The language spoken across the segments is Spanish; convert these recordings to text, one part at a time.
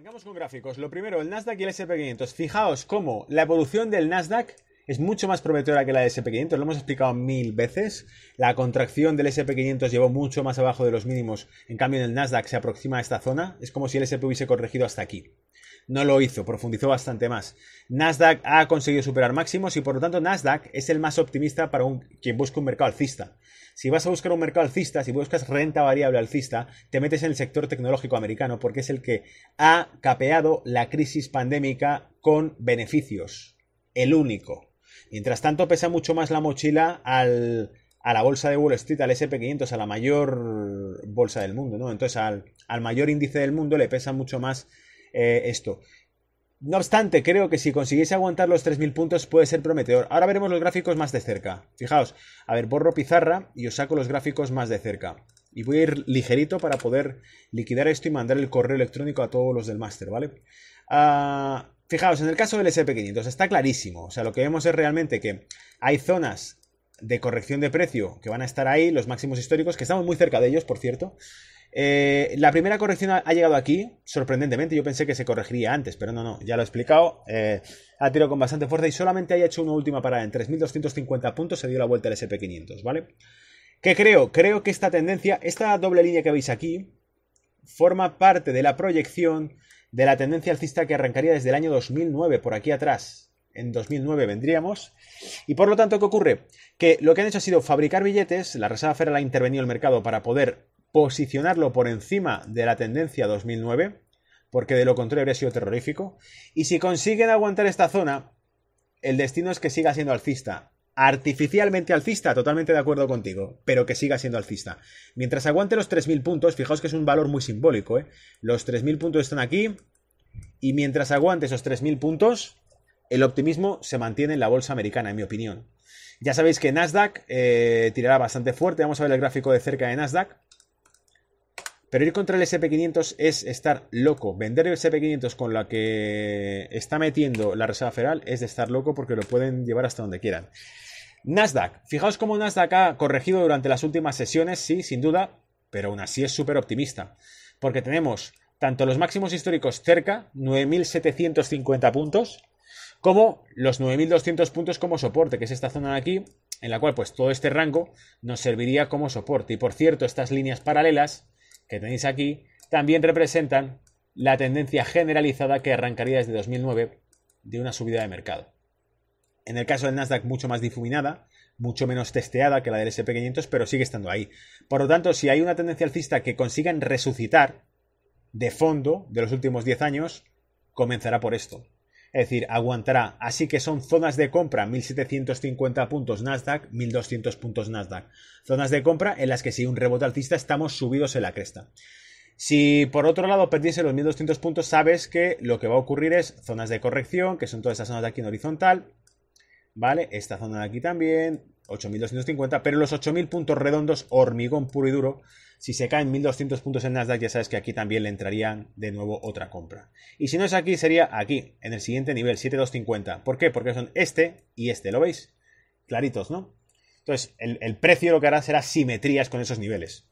Vengamos con gráficos. Lo primero, el Nasdaq y el SP500. Fijaos cómo la evolución del Nasdaq es mucho más prometedora que la del SP500, lo hemos explicado mil veces. La contracción del SP500 llevó mucho más abajo de los mínimos, en cambio en el Nasdaq se aproxima a esta zona, es como si el SP hubiese corregido hasta aquí no lo hizo, profundizó bastante más. Nasdaq ha conseguido superar máximos y por lo tanto Nasdaq es el más optimista para quien busca un mercado alcista. Si vas a buscar un mercado alcista, si buscas renta variable alcista, te metes en el sector tecnológico americano porque es el que ha capeado la crisis pandémica con beneficios. El único. Mientras tanto pesa mucho más la mochila al, a la bolsa de Wall Street, al SP500, a la mayor bolsa del mundo, ¿no? Entonces al mayor índice del mundo le pesa mucho más eh, esto. No obstante, creo que si consiguiese aguantar los 3.000 puntos puede ser prometedor. Ahora veremos los gráficos más de cerca. Fijaos, a ver, borro pizarra y os saco los gráficos más de cerca. Y voy a ir ligerito para poder liquidar esto y mandar el correo electrónico a todos los del máster, ¿vale? Ah, fijaos, en el caso del SP500 está clarísimo. O sea, lo que vemos es realmente que hay zonas de corrección de precio que van a estar ahí, los máximos históricos, que estamos muy cerca de ellos, por cierto. Eh, la primera corrección ha, llegado aquí, sorprendentemente. Yo pensé que se corregiría antes, pero no, no, ya lo he explicado. Eh, ha tirado con bastante fuerza y solamente ha hecho una última parada en 3.250 puntos. Se dio la vuelta al SP500, ¿vale? ¿Qué creo? Creo que esta tendencia, esta doble línea que veis aquí, forma parte de la proyección de la tendencia alcista que arrancaría desde el año 2009, por aquí atrás. En 2009 vendríamos. Y por lo tanto, ¿qué ocurre? Que lo que han hecho ha sido fabricar billetes, la Reserva Federal ha intervenido el mercado para poder posicionarlo por encima de la tendencia 2009, porque de lo contrario habría sido terrorífico. Y si consiguen aguantar esta zona, el destino es que siga siendo alcista. Artificialmente alcista, totalmente de acuerdo contigo, pero que siga siendo alcista. Mientras aguante los 3.000 puntos, fijaos que es un valor muy simbólico, ¿eh? Los 3.000 puntos están aquí, y mientras aguante esos 3.000 puntos, el optimismo se mantiene en la bolsa americana, en mi opinión. Ya sabéis que Nasdaq eh, tirará bastante fuerte, vamos a ver el gráfico de cerca de Nasdaq. Pero ir contra el SP500 es estar loco. Vender el SP500 con la que está metiendo la Reserva Federal es de estar loco porque lo pueden llevar hasta donde quieran. Nasdaq. Fijaos cómo Nasdaq ha corregido durante las últimas sesiones, sí, sin duda, pero aún así es súper optimista. Porque tenemos tanto los máximos históricos cerca, 9.750 puntos, como los 9.200 puntos como soporte, que es esta zona de aquí, en la cual pues todo este rango nos serviría como soporte. Y por cierto, estas líneas paralelas que tenéis aquí también representan la tendencia generalizada que arrancaría desde 2009 de una subida de mercado. En el caso del Nasdaq mucho más difuminada, mucho menos testeada que la del SP500, pero sigue estando ahí. Por lo tanto, si hay una tendencia alcista que consigan resucitar de fondo de los últimos 10 años, comenzará por esto. Es decir, aguantará. Así que son zonas de compra, 1750 puntos Nasdaq, 1200 puntos Nasdaq. Zonas de compra en las que si un rebote alcista estamos subidos en la cresta. Si por otro lado perdiese los 1200 puntos, sabes que lo que va a ocurrir es zonas de corrección, que son todas estas zonas de aquí en horizontal. ¿Vale? Esta zona de aquí también, 8.250, pero los 8.000 puntos redondos, hormigón puro y duro, si se caen 1.200 puntos en Nasdaq, ya sabes que aquí también le entrarían de nuevo otra compra. Y si no es aquí, sería aquí, en el siguiente nivel, 7.250. ¿Por qué? Porque son este y este, ¿lo veis? Claritos, ¿no? Entonces, el, precio lo que hará será simetrías con esos niveles.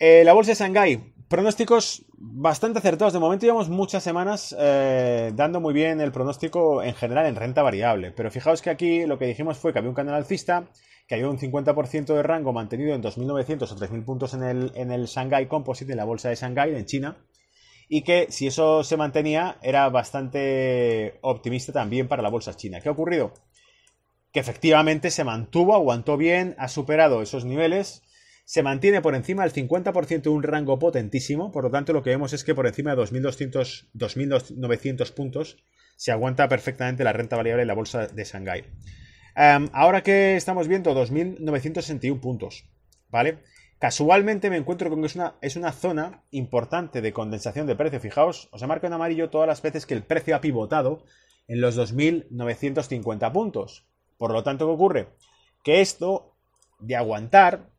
Eh, la bolsa de Shanghai pronósticos bastante acertados. De momento llevamos muchas semanas eh, dando muy bien el pronóstico en general en renta variable. Pero fijaos que aquí lo que dijimos fue que había un canal alcista, que había un 50% de rango mantenido en 2.900 o 3.000 puntos en el, en el Shanghai Composite, en la bolsa de Shanghai, en China. Y que si eso se mantenía era bastante optimista también para la bolsa china. ¿Qué ha ocurrido? Que efectivamente se mantuvo, aguantó bien, ha superado esos niveles se mantiene por encima del 50% de un rango potentísimo, por lo tanto lo que vemos es que por encima de 2.200, 2.900 puntos se aguanta perfectamente la renta variable en la bolsa de Shanghai. Em, ahora que estamos viendo 2.961 puntos, ¿vale? Casualmente me encuentro con que es una, es una zona importante de condensación de precio. Fijaos, os he marcado en amarillo todas las veces que el precio ha pivotado en los 2.950 puntos. Por lo tanto, ¿qué ocurre? Que esto de aguantar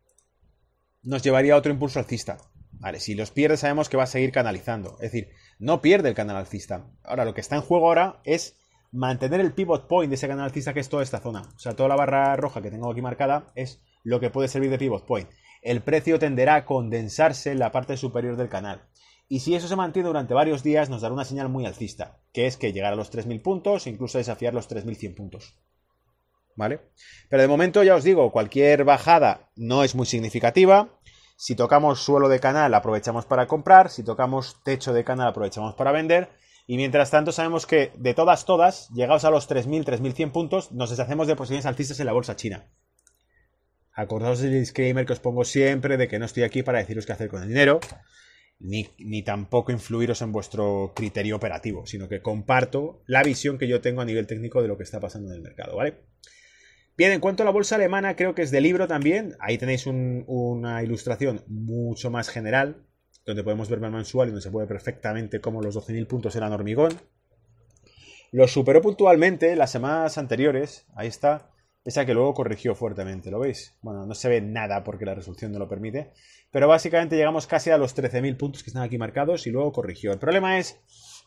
nos llevaría a otro impulso alcista. Vale, si los pierde sabemos que va a seguir canalizando. Es decir, no pierde el canal alcista. Ahora, lo que está en juego ahora es mantener el pivot point de ese canal alcista que es toda esta zona. O sea, toda la barra roja que tengo aquí marcada es lo que puede servir de pivot point. El precio tenderá a condensarse en la parte superior del canal. Y si eso se mantiene durante varios días, nos dará una señal muy alcista, que es que llegar a los 3.000 puntos, incluso desafiar los 3.100 puntos. ¿vale? Pero de momento ya os digo, cualquier bajada no es muy significativa. Si tocamos suelo de canal aprovechamos para comprar, si tocamos techo de canal aprovechamos para vender. Y mientras tanto sabemos que de todas, todas, llegados a los 3.000, 3.100 puntos, nos deshacemos de posiciones altistas en la bolsa china. Acordaos El disclaimer que os pongo siempre de que no estoy aquí para deciros qué hacer con el dinero, ni, ni tampoco influiros en vuestro criterio operativo, sino que comparto la visión que yo tengo a nivel técnico de lo que está pasando en el mercado, ¿vale? Bien, en cuanto a la bolsa alemana, creo que es de libro también. Ahí tenéis una ilustración mucho más general, donde podemos ver mensual y donde se puede perfectamente cómo los 12.000 puntos eran hormigón. Lo superó puntualmente las semanas anteriores. Ahí está. Esa que luego corrigió fuertemente, ¿lo veis? Bueno, no se ve nada porque la resolución no lo permite. Pero básicamente llegamos casi a los 13.000 puntos que están aquí marcados y luego corrigió. El problema es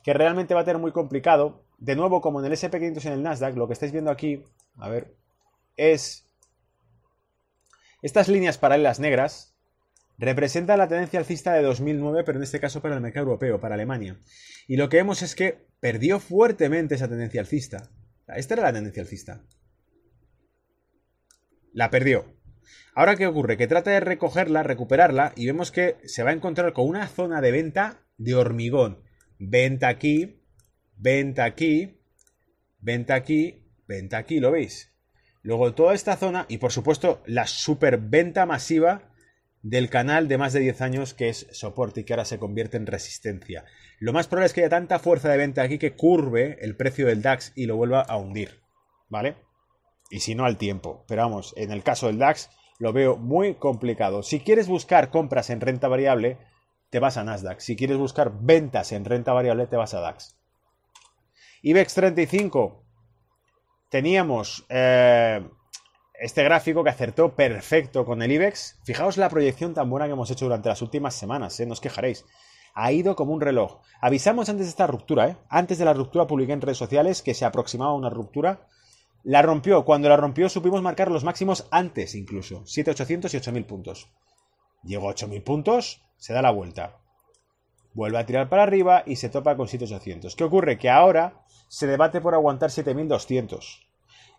que realmente va a tener muy complicado. De nuevo, como en el SP500 y en el Nasdaq, lo que estáis viendo aquí... A ver, es... Estas líneas paralelas negras representan la tendencia alcista de 2009, pero en este caso para el mercado europeo, para Alemania. Y lo que vemos es que perdió fuertemente esa tendencia alcista. Esta era la tendencia alcista. La perdió. Ahora, ¿qué ocurre? Que trata de recogerla, recuperarla, y vemos que se va a encontrar con una zona de venta de hormigón. Venta aquí, venta aquí, venta aquí, venta aquí, ¿lo veis? Luego toda esta zona y por supuesto la superventa masiva del canal de más de 10 años que es soporte y que ahora se convierte en resistencia. Lo más probable es que haya tanta fuerza de venta aquí que curve el precio del DAX y lo vuelva a hundir. ¿Vale? Y si no al tiempo. Pero vamos, en el caso del DAX lo veo muy complicado. Si quieres buscar compras en renta variable, te vas a Nasdaq. Si quieres buscar ventas en renta variable, te vas a DAX. IBEX 35, teníamos eh, este gráfico que acertó perfecto con el IBEX. Fijaos la proyección tan buena que hemos hecho durante las últimas semanas, ¿eh? no os quejaréis. Ha ido como un reloj. Avisamos antes de esta ruptura, eh, antes de la ruptura publiqué en redes sociales que se aproximaba una ruptura. La rompió. Cuando la rompió supimos marcar los máximos antes incluso. 7.800 y 8.000 puntos. Llegó a 8.000 puntos, se da la vuelta. Vuelve a tirar para arriba y se topa con 7.800. ¿Qué ocurre? Que ahora se debate por aguantar 7200.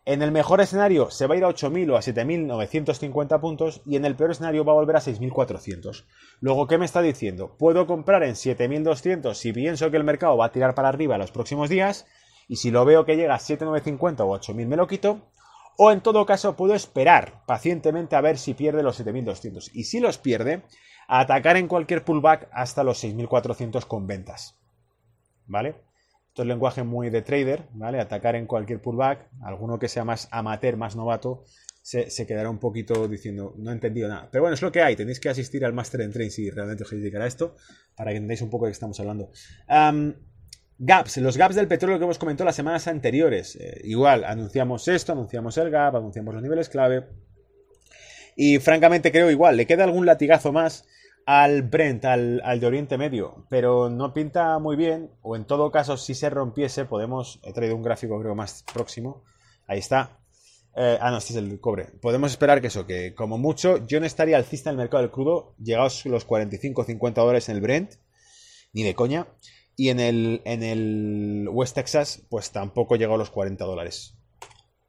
En el mejor escenario se va a ir a 8.000 o a 7.950 puntos y en el peor escenario va a volver a 6.400. Luego, ¿qué me está diciendo? Puedo comprar en 7.200 si pienso que el mercado va a tirar para arriba los próximos días y si lo veo que llega a 7.950 o 8.000 me lo quito. O en todo caso puedo esperar pacientemente a ver si pierde los 7.200 y si los pierde, atacar en cualquier pullback hasta los 6.400 con ventas. ¿Vale? Esto es lenguaje muy de trader, ¿vale? Atacar en cualquier pullback. Alguno que sea más amateur, más novato, se, quedará un poquito diciendo, no he entendido nada. Pero bueno, es lo que hay. Tenéis que asistir al Master en train si realmente os dedicará esto, para que entendáis un poco de qué estamos hablando. gaps, los gaps del petróleo que hemos comentado las semanas anteriores. Eh, igual, anunciamos esto, anunciamos el gap, anunciamos los niveles clave. Y francamente creo igual, le queda algún latigazo más al Brent, al, de Oriente Medio, pero no pinta muy bien, o en todo caso, si se rompiese, podemos, he traído un gráfico creo más próximo, ahí está. Eh, ah, no, este es el cobre. Podemos esperar que eso, que como mucho, yo no estaría alcista en el mercado del crudo, llegados los 45-50 dólares en el Brent, ni de coña, y en el, en el West Texas, pues tampoco llegó a los 40 dólares.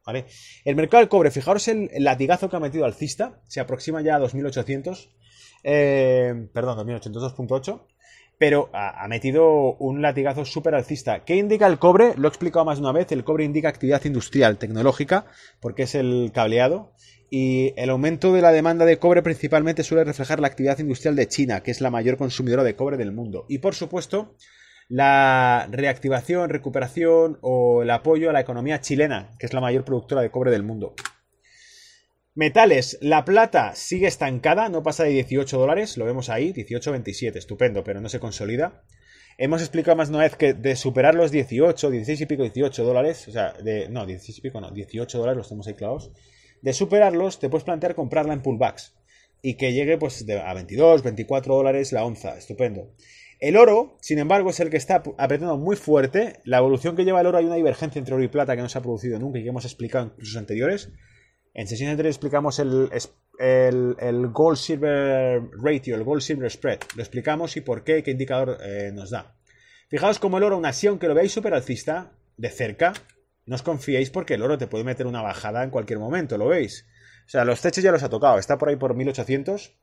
¿Vale? El mercado del cobre, fijaros el, el latigazo que ha metido alcista, se aproxima ya a 2800 eh, perdón, 2082.8, pero ha, metido un latigazo súper alcista. ¿Qué indica el cobre? Lo he explicado más de una vez, el cobre indica actividad industrial, tecnológica, porque es el cableado. Y el aumento de la demanda de cobre principalmente suele reflejar la actividad industrial de China, que es la mayor consumidora de cobre del mundo. Y por supuesto, la reactivación, recuperación o el apoyo a la economía chilena, que es la mayor productora de cobre del mundo. Metales, la plata sigue estancada, no pasa de 18 dólares, lo vemos ahí, 18,27, estupendo, pero no se consolida. Hemos explicado más de una vez que de superar los 18, 16 y pico, 18 dólares, o sea, de, no, 16 y pico, no, 18 dólares los tenemos ahí clavos, De superarlos, te puedes plantear comprarla en pullbacks y que llegue pues a 22, 24 dólares la onza, estupendo. El oro, sin embargo, es el que está apretando muy fuerte. La evolución que lleva el oro hay una divergencia entre oro y plata que no se ha producido nunca y que hemos explicado en sus anteriores. En sesión anterior explicamos el, Gold-Silver Ratio, el Gold-Silver Spread. Lo explicamos y por qué, qué indicador eh, nos da. Fijaos como el oro, una acción que lo veáis super alcista, de cerca, no os confiéis porque el oro te puede meter una bajada en cualquier momento, ¿lo veis? O sea, los techos ya los ha tocado, está por ahí por 1800,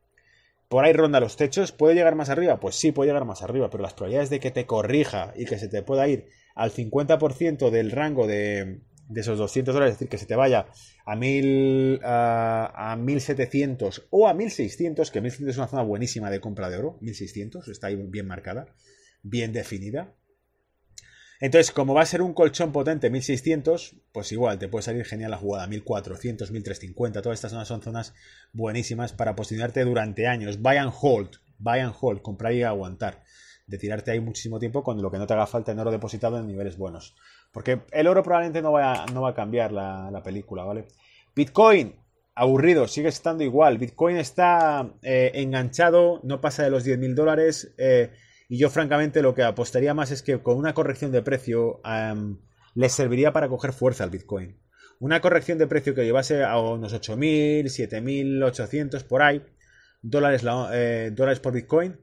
por ahí ronda los techos, ¿puede llegar más arriba? Pues sí, puede llegar más arriba, pero las probabilidades de que te corrija y que se te pueda ir al 50% del rango de, de esos 200 dólares, es decir, que se te vaya a, 1000, a, 1700 o a 1600, que 1600 es una zona buenísima de compra de oro, 1600, está ahí bien marcada, bien definida. Entonces, como va a ser un colchón potente 1600, pues igual te puede salir genial la jugada 1400, 1350, todas estas zonas son zonas buenísimas para posicionarte durante años. Buy and hold, buy and hold, comprar y aguantar de tirarte ahí muchísimo tiempo con lo que no te haga falta en oro depositado en niveles buenos. Porque el oro probablemente no va a, no va a cambiar la, película, ¿vale? Bitcoin, aburrido, sigue estando igual. Bitcoin está eh, enganchado, no pasa de los 10.000 mil dólares. Eh, y yo, francamente, lo que apostaría más es que con una corrección de precio les serviría para coger fuerza al Bitcoin. Una corrección de precio que llevase a unos 8.000, 7.800 por ahí, dólares, eh, dólares por Bitcoin,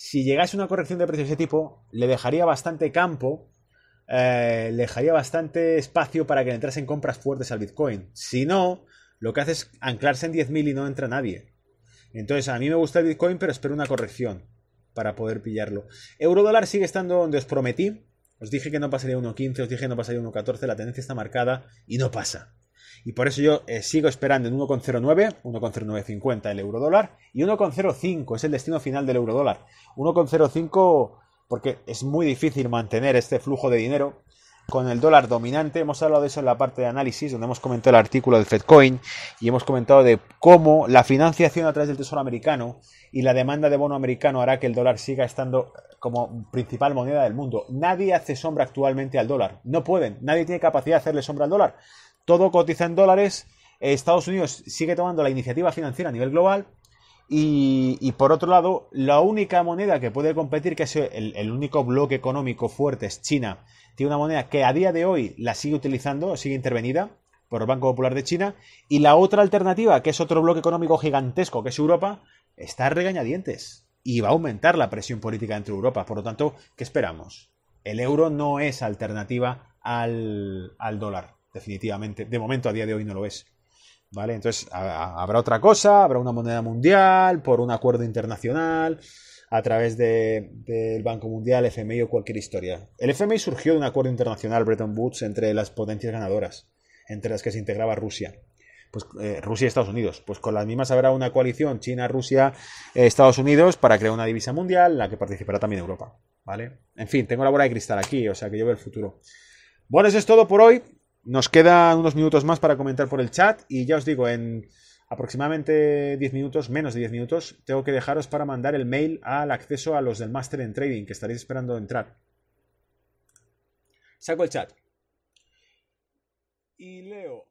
si llegase una corrección de precio de ese tipo, le dejaría bastante campo, eh, le dejaría bastante espacio para que le entrasen compras fuertes al Bitcoin. Si no, lo que hace es anclarse en 10.000 y no entra nadie. Entonces, a mí me gusta el Bitcoin, pero espero una corrección para poder pillarlo. Eurodólar sigue estando donde os prometí. Os dije que no pasaría 1.15, os dije que no pasaría 1.14, la tendencia está marcada y no pasa. Y por eso yo eh, sigo esperando en 1,09, 1,0950 el euro dólar y 1,05 es el destino final del euro dólar. 1,05 porque es muy difícil mantener este flujo de dinero con el dólar dominante. Hemos hablado de eso en la parte de análisis, donde hemos comentado el artículo del FedCoin y hemos comentado de cómo la financiación a través del Tesoro americano y la demanda de bono americano hará que el dólar siga estando como principal moneda del mundo. Nadie hace sombra actualmente al dólar. No pueden. Nadie tiene capacidad de hacerle sombra al dólar. Todo cotiza en dólares. Estados Unidos sigue tomando la iniciativa financiera a nivel global. Y, por otro lado, la única moneda que puede competir, que es el, único bloque económico fuerte, es China. Tiene una moneda que a día de hoy la sigue utilizando, sigue intervenida por el Banco Popular de China. Y la otra alternativa, que es otro bloque económico gigantesco, que es Europa, está regañadientes. Y va a aumentar la presión política entre Europa. Por lo tanto, ¿qué esperamos? El euro no es alternativa al dólar definitivamente. De momento, a día de hoy no lo es. ¿Vale? Entonces, habrá otra cosa, habrá una moneda mundial por un acuerdo internacional a través del Banco Mundial, FMI o cualquier historia. El FMI surgió de un acuerdo internacional Bretton Woods entre las potencias ganadoras, entre las que se integraba Rusia. Pues eh, Rusia y Estados Unidos. Pues con las mismas habrá una coalición China, Rusia, eh, Estados Unidos para crear una divisa mundial en la que participará también Europa. ¿Vale? En fin, tengo la bola de cristal aquí, o sea que yo veo el futuro. Bueno, eso es todo por hoy. Nos quedan unos minutos más para comentar por el chat y ya os digo, en aproximadamente 10 minutos, menos de 10 minutos, tengo que dejaros para mandar el mail al acceso a los del máster en trading, que estaréis esperando entrar. Saco el chat. Y leo